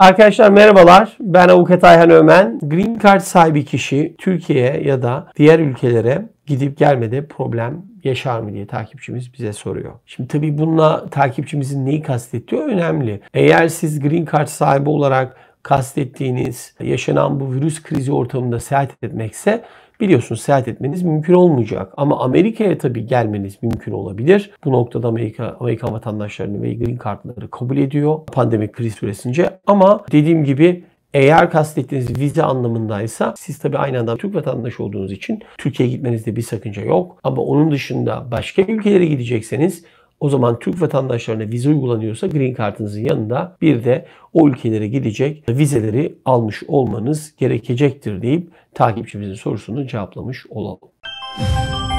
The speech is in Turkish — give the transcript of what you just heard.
Arkadaşlar merhabalar. Ben Avukat Ayhan Ömen. Green Card sahibi kişi Türkiye'ye ya da diğer ülkelere gidip gelmede problem yaşar mı diye takipçimiz bize soruyor. Şimdi tabii bununla takipçimizin neyi kastettiği önemli. Eğer siz Green Card sahibi olarak kastettiğiniz yaşanan bu virüs krizi ortamında seyahat etmekse biliyorsunuz seyahat etmeniz mümkün olmayacak. Ama Amerika'ya tabii gelmeniz mümkün olabilir. Bu noktada Amerika, Amerikan vatandaşlarını ve green cardları kabul ediyor pandemi kriz süresince. Ama dediğim gibi eğer kastettiğiniz vize anlamındaysa siz tabii aynı anda Türk vatandaşı olduğunuz için Türkiye'ye gitmenizde bir sakınca yok. Ama onun dışında başka ülkelere gidecekseniz o zaman Türk vatandaşlarına vize uygulanıyorsa green Kartınızın yanında bir de o ülkelere gidecek vizeleri almış olmanız gerekecektir deyip takipçimizin sorusunu cevaplamış olalım.